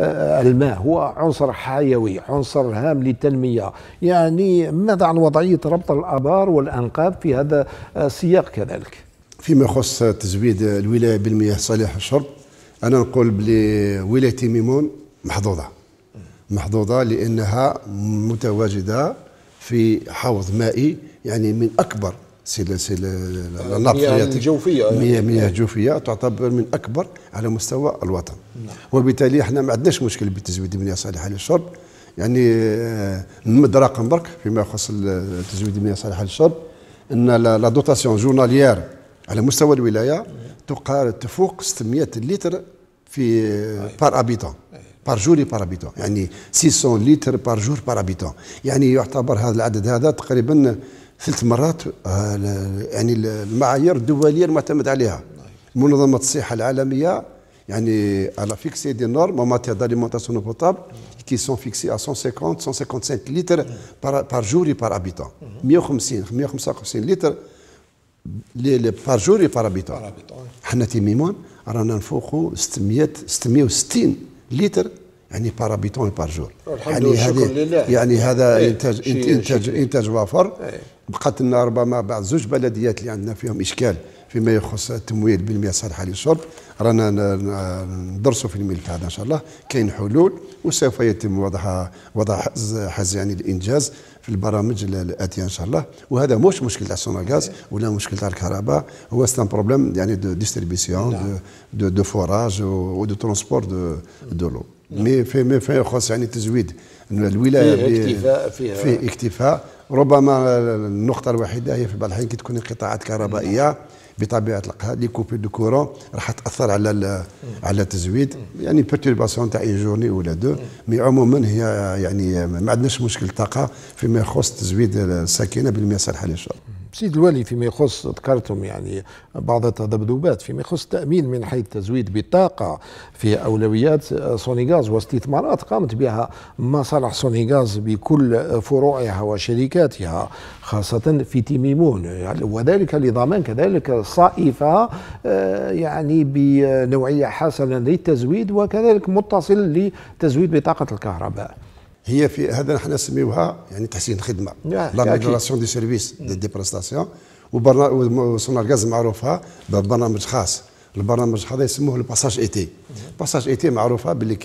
آه، الماء هو عنصر حيوي عنصر هام للتنمية يعني ماذا عن وضعية ربط الأبار والأنقاب في هذا آه، السياق كذلك فيما يخص تزويد الولاية بالمياه صالحة الشرب أنا نقول بلي ولاية ميمون محظوظة محظوظة لأنها متواجدة في حوض مائي يعني من أكبر سي سي المياه الجوفيه مياه مياه جوفيه تعتبر من اكبر على مستوى الوطن نعم. وبالتالي احنا ما عندناش مشكل بتزويد المياه الصالحه للشرب يعني آه، نمد رقم برك فيما يخص تزويد المياه الصالحه للشرب ان لا دوتاسيون جورناليير على مستوى الولايه تقارب تفوق 600 لتر في بار ابيتون بار جوري بار ابيتون يعني 600 لتر بار جور بار ابيتون يعني يعتبر هذا العدد هذا تقريبا ثلاث مرات آه، يعني المعايير الدوليه المعتمد عليها منظمه الصحه العالميه يعني على فيكسي دي نورم normes en matière d'alimentation eau potable qui sont 150 155 لتر بار par jour et par 150 155 لي بار جور بار ابيتون حنا تيميمون رانا نفوقوا 600 660 لتر يعني بار ابيتون بار جور يعني هذا يعني إيه، هذا انتاج انتاج انتاج وافر إيه. بقات لنا ربما بعض زوج بلديات اللي عندنا فيهم اشكال فيما يخص التمويل بالمياه الصالحه للشرب رانا ندرسوا في الملف هذا ان شاء الله كاين حلول وسوف يتم وضعها وضع حز يعني الانجاز في البرامج الاتيه ان شاء الله وهذا مش مشكل تاع السوناغاز ولا مشكل تاع الكهرباء هو سي بروبليم يعني دو ديستريبيسيون دو دو فوراج ودو ترونسبور دو دو لو مي فيما يخص يعني تزويد الولايه فيه آه. اكتفاء فيها في اكتفاء ربما النقطة الوحيدة هي في بعض الحين كي تكون انقطاعات كهربائية بطبيعة الحال لي كوبي دو كورون راح تأثر على على التزويد يعني بيرتيرباسيون تاع اي جورني ولا دو مي عموما هي يعني ما عندناش مشكل طاقة فيما يخص تزويد الساكنة بالمياه الصالحة الله سيد الوالي فيما يخص ذكرتم يعني بعض التذبذبات فيما يخص التامين من حيث تزويد بالطاقه في اولويات سونيغاز واستثمارات قامت بها مصالح سونيغاز بكل فروعها وشركاتها خاصه في تيميمون يعني وذلك لضمان كذلك صائفه آه، يعني بنوعيه حسنه للتزويد وكذلك متصل لتزويد بطاقه الكهرباء هي في هذا نحن نسميوها يعني تحسين الخدمه لا لاميليوراسيون دي سيرفيس دي, دي بريستاسيون الغاز معروفها ببرنامج خاص البرنامج هذا يسموه الباساج ايتي الباساج ايتي معروفه باللي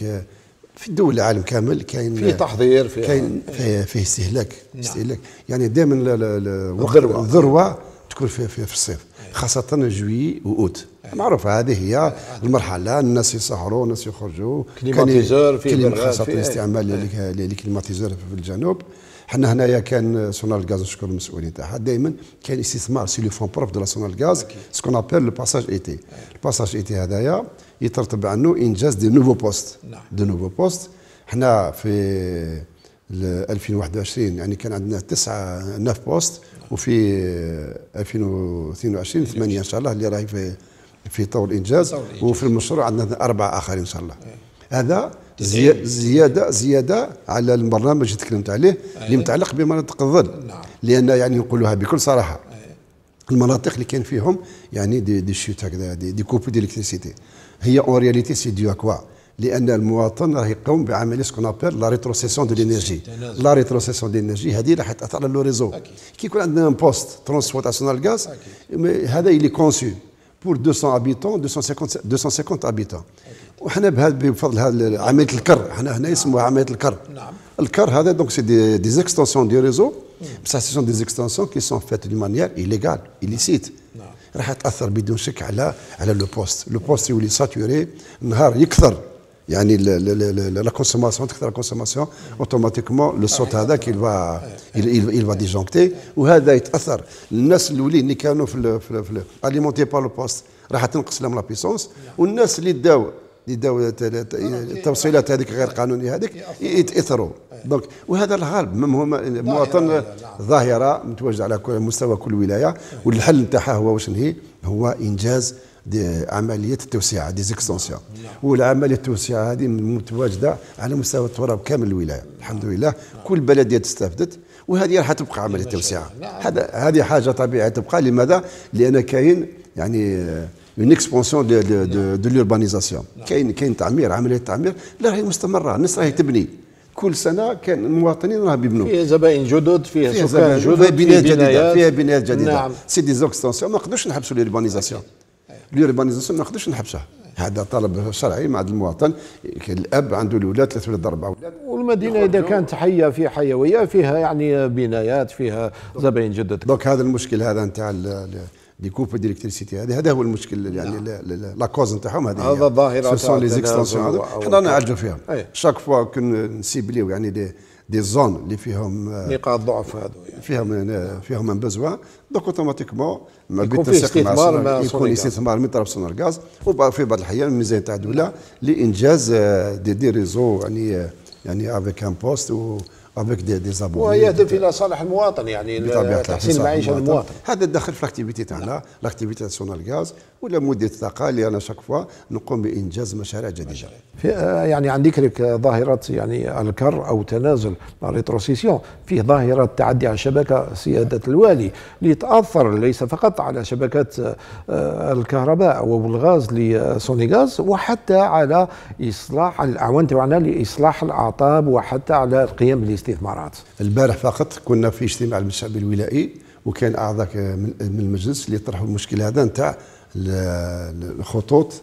في الدول العالم كامل كاين فيه تحضير فيه كاين فيه, فيه استهلاك نعم. استهلاك يعني دائما الذروه الذروه تكون في, في, في الصيف خاصه جوي واوت معروف هذه هي المرحله الناس يسهروا الناس يخرجوا كليماتيزور في كلمة خاصه الاستعمال الكليماتيزور إيه. في الجنوب حنا هنايا كان سونال غاز نشكر المسؤولين تاعها دائما كان استثمار سي لو فون بروف دو لا سونال غاز سكون ابل لو باساج ايتي الباساج ايتي هذايا يترتب عنه انجاز دي نوفو بوست دي نوفو بوست حنا في ل 2021 يعني كان عندنا تسعة نف بوست وفي 2022 ثمانية إن شاء الله اللي راهي في في طور الإنجاز وفي المشروع عندنا أربعة آخرين إن شاء الله إيه. هذا زياده زياده على البرنامج اللي تكلمت عليه اللي إيه. متعلق بمناطق الظل نعم. لان يعني نقولها بكل صراحه إيه. المناطق اللي كان فيهم يعني دي دي شوت هكذا دي, دي كوبي ديليكتريسيتي هي اون رياليتي سي دي اكوا لان المواطن راه يقوم بعمليه سكون ابير لا ريتروسيسيون دو لينيرجي لا ريتروسيسيون دو لينيرجي هذه راح تاثر على لو ريزو كي يكون عندنا ان بوست ترانسبورتاسيون غاز هذا اللي كونسي بور 200 ابيتون 250 250 ابيتون وحنا بهذا بفضل هذا عمليه الكر حنا هنا نعم. يسموها عمليه الكر نعم الكر هذا دونك سي دي, دي اكستنسيون دي ريزو بصح سي دي زيكستونسيون كي سون فات دو مانيير ايليغال ايليسيت راح تاثر بدون شك على على لو بوست لو بوست يولي ساتوري النهار يكثر يعني لا كونسوماسيون تكثر الكونسوماسيون اوتوماتيكمون لو صوت هذاك يلفا يلفا ديجونكتي وهذا يتاثر الناس الاولين اللي كانوا في في اليمونتي با لو بوست راح تنقص لهم لا بيسونس نعم. والناس اللي داو اللي داو التوصيلات هذيك غير قانونيه هذيك يتاثروا دونك أيوة. وهذا الغالب هما المواطن ظاهره متواجده على مستوى كل ولايه والحل نتاعها هو واش هي هو انجاز دي عمليه التوسعه دي زيكستونسيون والعمليه التوسعه هذه متواجده على مستوى التراب كامل الولايه الحمد لله كل بلديه استفدت وهذه راح تبقى عمليه إيه، توسعه هذا هذه حاجه طبيعيه تبقى لماذا؟ لان كاين يعني اون اكسبونسيون دو دو دو لوربانيزاسيون كاين كاين تعمير عمليه تعمير لا راهي مستمره الناس راهي تبني كل سنه كان المواطنين راه بيبنوا فيها زبائن جدد فيها, فيها سكان جدد فيها بنايات جديده فيها بنايات جديده نعم. سي دي زوكستونسيون ما نقدروش نحبسوا لوربانيزاسيون ليوربانيزاسيون ما نقدرش نحبسها هذا طلب شرعي مع المواطن الاب عنده الاولاد ثلاث ولاد اربعه اولاد والمدينه اذا كانت حيه في حيويه فيها يعني بنايات فيها زباين جدد دونك هذا المشكل هذا نتاع دي كوب ديليكتريسيتي هذا هذا هو المشكل نعم. يعني لا كوز نتاعهم هذه هذا ظاهره سو سون لي هذا حنا نعالجوا فيها شاك فوا كنسيبليو يعني دي دي زون اللي فيهم نقاط ضعف هذو يعني. فيهم فيهم ان بزوا دوك اوتوماتيكمون ما بين التنسيق مع يكون استثمار من طرف سونار غاز وفي بعض الاحيان الميزانيه تاع الدوله لانجاز دي دي ريزو يعني يعني افيك ان بوست افيك دي دي زابون ويهدف الى صالح المواطن يعني تحسين معيشه المواطن هذا الدخل في لاكتيفيتي تاعنا لاكتيفيتي ناسيونال غاز ولا مدير الطاقه اللي انا شاك فوا نقوم بانجاز مشاريع جديده في يعني عن ذكرك ظاهره يعني الكر او تنازل ريتروسيسيون فيه ظاهره تعدي على الشبكه سياده الوالي تاثر ليس فقط على شبكات الكهرباء والغاز لسونيغاز وحتى على اصلاح الاعوان تاعنا لاصلاح الاعطاب وحتى على القيم اللي الاستثمارات البارح فقط كنا في اجتماع المجلس الشعبي الولائي وكان اعضاء من المجلس اللي طرحوا المشكل هذا نتاع الخطوط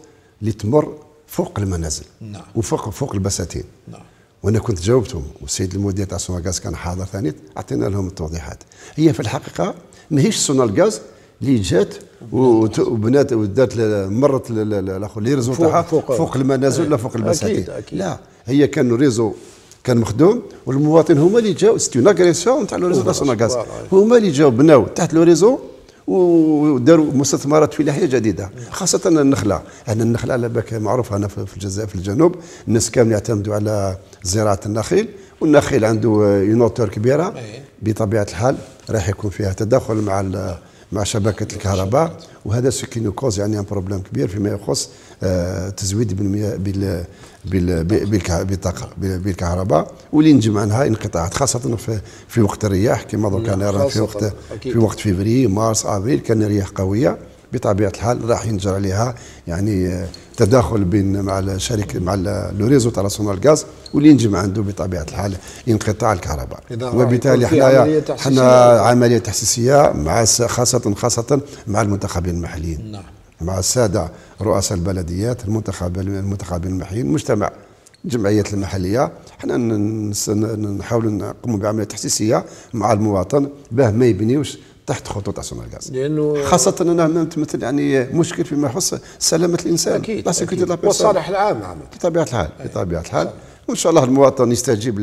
اللي تمر فوق المنازل نعم. وفوق فوق البساتين نعم. وانا كنت جاوبتهم والسيد المدير تاع غاز كان حاضر ثاني عطينا لهم التوضيحات هي في الحقيقه ماهيش غاز اللي جات وبنات ودات مرت لي ريزو فوق, فوق, فوق المنازل ولا فوق البساتين لا هي كانوا ريزو كان مخدوم والمواطن هما اللي جاو سيتي اون اغريسيون تاع لو ريزو ناسيونال غاز هما اللي جاو بناو تحت لو ريزو وداروا مستثمرات فلاحيه جديده خاصه النخله ان يعني النخله على بالك معروفه هنا في الجزائر في الجنوب الناس كامل يعتمدوا على زراعه النخيل والنخيل عنده يونوتور كبيره إيه. بطبيعه الحال راح يكون فيها تداخل مع مع شبكه الكهرباء وهذا سكينو كوز يعني ان بروبليم كبير فيما يخص آه، تزويد بالمياه بالطاقه بالكهرباء واللي نجمع عنها انقطاعات خاصه في, في وقت الرياح كما دركا نرى في وقت في وقت فيفري مارس ابريل كان رياح قويه بطبيعه الحال راح ينجر عليها يعني آه، تداخل بين مع الشركه مع لو ريزو تاع صنع الغاز واللي ينجم عنده بطبيعه الحال انقطاع الكهرباء وبالتالي حنايا حنا عمليه تحسيسيه مع خاصه خاصه مع المنتخبين المحليين نعم مع السادة رؤساء البلديات المنتخب المنتخبين المحليين المجتمع الجمعيات المحلية حنا نحاول نقوم بعملية تحسيسية مع المواطن باه ما يبنيوش تحت خطوط اسونا الغاز لانه خاصه اننا نتمثل يعني مشكل فيما يخص سلامه الانسان اكيد, أكيد. والصالح العام بطبيعه الحال بطبيعه الحال وان شاء الله المواطن يستجيب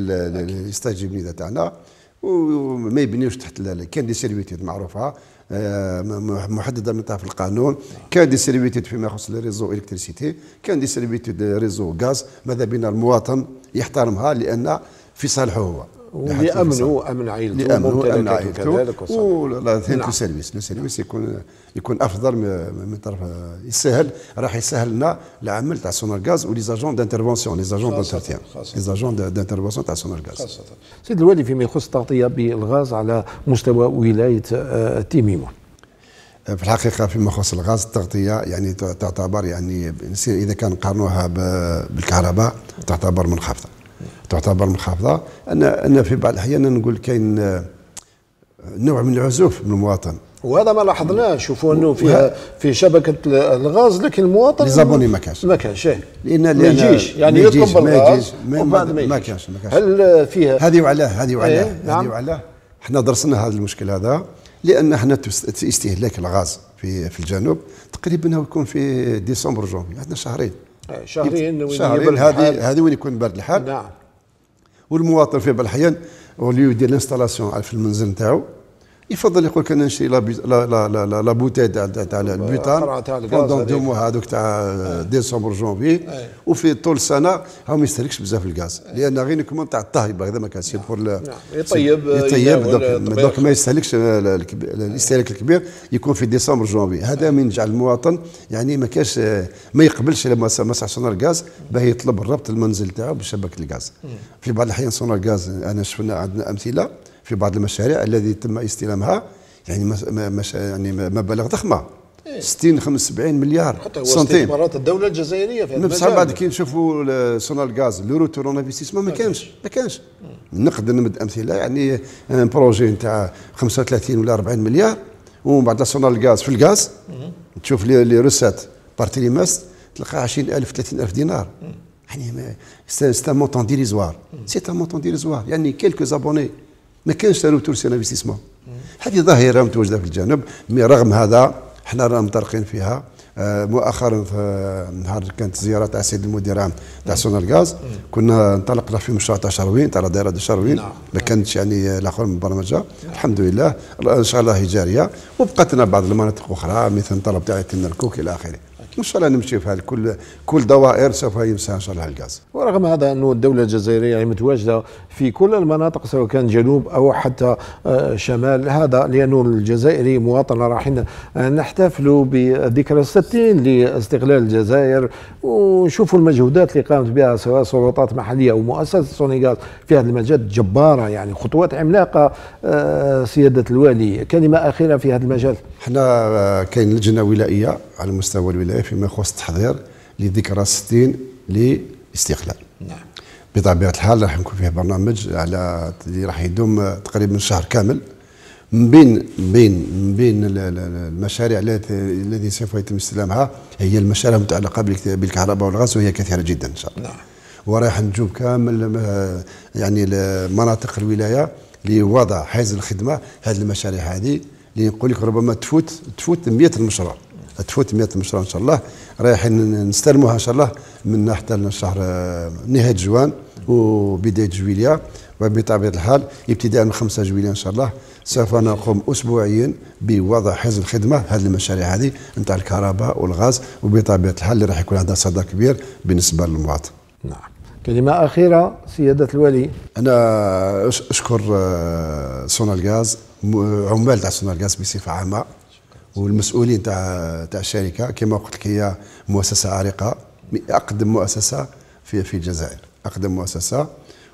يستجيب النداء تاعنا وما يبنيوش تحت كان دي سيرفيتيد معروفه آه، محدده من طرف القانون كان دي سيرفيتيد فيما يخص الريزو الكتريسيتي كان دي سيرفيتيد ريزو غاز ماذا بنا المواطن يحترمها لان في صالحه هو لامنه امن عائلته لامنه امن عائلته ولا ثاني سيرفيس لو نعم، سيرفيس يكون يكون افضل من طرف يسهل راح يسهل لنا العمل تاع غاز ولي زاجون دانترفونسيون لي زاجون دانترتيان لي زاجون دانترفونسيون تاع غاز سيد الوالي فيما يخص التغطيه بالغاز على مستوى ولايه آه، تيميمون آه، في الحقيقه فيما يخص الغاز التغطيه يعني تعتبر يعني اذا كان نقارنوها بالكهرباء تعتبر منخفضه تعتبر محافظه انا انا في بعض الاحيان نقول كاين آه، نوع من العزوف من المواطن وهذا ما لاحظناه شوفوا انه فيها في شبكه الغاز لكن المواطن ليزابوني ما كانش ما كانش إيه. لان ما يجيش يعني يطلب الغاز ومن بعد ما كانش ما كانش هل فيها هذه وعلاه هذه وعلاه ايه نعم. هذه وعلاه احنا درسنا هذا المشكل هذا لان احنا استهلاك الغاز في في الجنوب تقريبا يكون في ديسمبر جون عندنا شهرين شهرين وين شهرين هذه هذه وين يكون برد الحال نعم والمواطن في بعض الاحيان يدير الانستالاسيون في المنزل نتاعو يفضل يقول لك انا نشري لا لا لا لا, لا بوتي تاع تاع البوتان بوندون دو موا هذوك تاع ديسمبر جونفي وفي طول السنه هو ما يستهلكش بزاف الغاز لان غير كمان تاع الطهي هذا ما كانش يبور نعم. يطيب يطيب دوك ما يستهلكش الاستهلاك الكبير يكون في ديسمبر جونفي هذا من يجعل المواطن يعني ما كانش ما يقبلش لما مسح سونار الغاز باه يطلب الربط المنزل تاعو بشبكه الغاز في بعض الاحيان سونار الغاز انا شفنا عندنا امثله في بعض المشاريع الذي تم استلامها يعني مش يعني مبالغ ضخمه 60 75 مليار حتى هو سنتين استثمارات الدوله الجزائريه في بصح بعد كي نشوفوا صنع الغاز لو روتور اون انفستيسمون ما كانش ما كانش نقد نمد امثله يعني بروجي نتاع 35 ولا 40 مليار ومن بعد صنع الغاز في الغاز تشوف لي روسات ماست تلقى 20000 30000 دينار يعني سي ان مونتون ديريزوار سي ان مونتون ديريزوار يعني كيلكو زابوني ما كانش تالوف تونسي انفستيسمون هذه ظاهره متواجده في الجنوب رغم هذا احنا رانا مطرقين فيها آه، مؤخرا في نهار كانت زياره تاع السيد المدير تاع غاز كنا انطلقنا في مشروع تاع شروين تاع دائره شروين نعم. ما كانتش يعني الاخر من برمجه الحمد لله ان شاء الله هي جاريه وبقات لنا بعض المناطق اخرى مثل طلب تاع الكوك الى اخره ان شاء الله نمشي في كل كل دوائر سوف يمسها ان شاء الله الغاز ورغم هذا انه الدوله الجزائريه يعني متواجده في كل المناطق سواء كان جنوب أو حتى آه، شمال هذا لأنه الجزائري مواطن راح نحتفل بذكرى الستين لاستقلال الجزائر ونشوفوا المجهودات اللي قامت بها سواء سلطات محلية أو مؤسسة السنغال في هذا المجال جبارة يعني خطوات عملاقة آه، سيادة الوالي كلمة أخيرة في هذا المجال احنا آه، كاين لجنة ولائية على مستوى الولاية فيما يخص التحضير لذكرى 60 للاستقلال نعم بطبيعه الحال راح يكون فيه برنامج على اللي راح يدوم تقريبا شهر كامل من بين بين من بين المشاريع التي سوف يتم استلامها هي المشاريع المتعلقه بالكهرباء والغاز وهي كثيره جدا ان شاء الله نعم. وراح نجوب كامل آه، يعني مناطق الولايه لوضع حيز الخدمه هذه المشاريع هذه اللي نقول لك ربما تفوت تفوت 100 مشروع تفوت 100 مشروع ان شاء الله رايحين نستلموها ان شاء الله من حتى لشهر آه، نهايه جوان وبدايه جويليا وبطبيعه الحال ابتداء من 5 جويليا ان شاء الله سوف نقوم اسبوعيا بوضع حزب الخدمه هذه المشاريع هذه نتاع الكهرباء والغاز وبطبيعه الحال اللي راح يكون عندها صدى كبير بالنسبه للمواطن. نعم. كلمة أخيرة سيادة الولي أنا أشكر آه، سونا الغاز عمال تاع سونا الغاز بصفة عامة والمسؤولين تاع تاع الشركه كما قلت لك هي مؤسسه عريقه اقدم مؤسسه في في الجزائر اقدم مؤسسه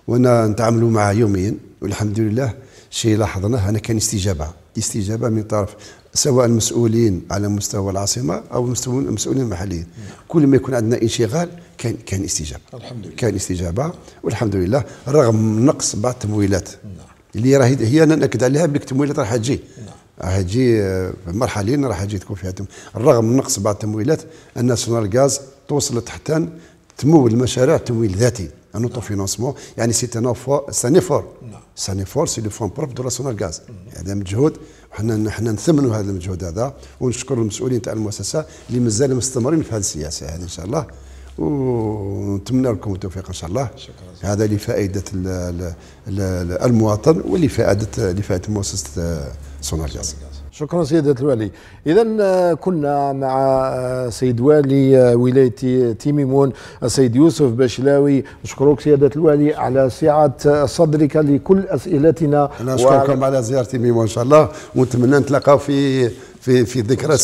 وانا نتعاملوا معها يوميا والحمد لله شيء لاحظناه انا كان استجابه استجابه من طرف سواء المسؤولين على مستوى العاصمه او المسؤولين المحليين كل ما يكون عندنا انشغال كان كان استجابه الحمد لله كان استجابه والحمد لله رغم نقص بعض التمويلات نعم. اللي راهي هي انا ناكد عليها بلي التمويلات راح تجي نعم. راح يجي مرحلين راح يجي تكون فيها تم. الرغم من نقص بعض التمويلات ان سونار الغاز توصلت حتى تمول المشاريع تمويل ذاتي تو نعم. فينونسمون يعني سي تان فوا سان افور سان افور نعم. سي لو فون بروب دو ناسيونال غاز نعم. هذا مجهود وحنا حنا نثمنوا هذا المجهود هذا ونشكر المسؤولين تاع المؤسسه اللي مازال مستمرين في هذه السياسه هذه ان شاء الله ونتمنى لكم التوفيق ان شاء الله شكرا هذا لفائده المواطن ولفائده لفائده مؤسسه سونار جاز شكرا سيدة الوالي إذا آه، كنا مع آه، سيد والي آه، ولاية تيميمون السيد يوسف بشلاوي نشكرك سيدة الوالي على سعة صدرك لكل أسئلتنا أنا أشكركم و... على زيارة تيميمون إن شاء الله ونتمنى نتلاقاو في في في ذكرى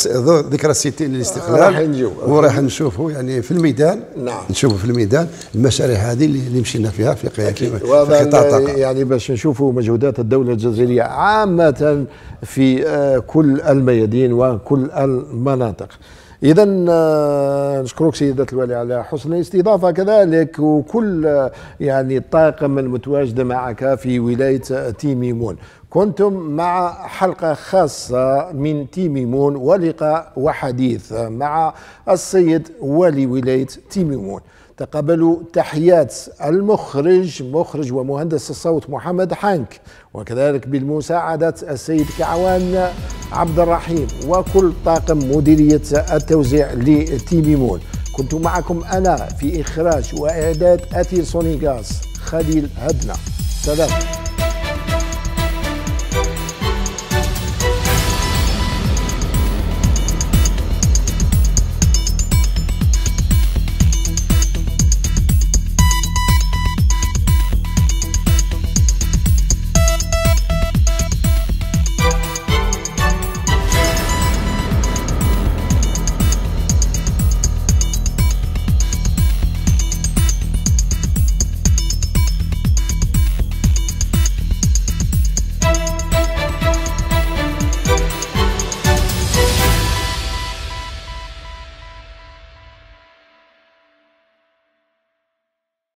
ذكرى 60 للاستقلال نجيو وراح نشوفوا يعني في الميدان نعم نشوفوا في الميدان المشاريع هذه اللي مشينا فيها في في قطاع الطاقه يعني باش نشوفوا مجهودات الدوله الجزائريه عامه في آه، كل الميادين وكل المناطق اذا آه، نشكرك سيده الوالي على حسن الاستضافه كذلك وكل آه، يعني الطاقم المتواجد معك في ولايه آه، تيميمون كنتم مع حلقة خاصة من تيميمون ولقاء وحديث مع السيد والي ولاية تيميمون تقبلوا تحيات المخرج مخرج ومهندس الصوت محمد حنك وكذلك بالمساعدة السيد كعوان عبد الرحيم وكل طاقم مديرية التوزيع لتيميمون كنت معكم أنا في إخراج وإعداد أثير سونيغاس خليل هدنا سلام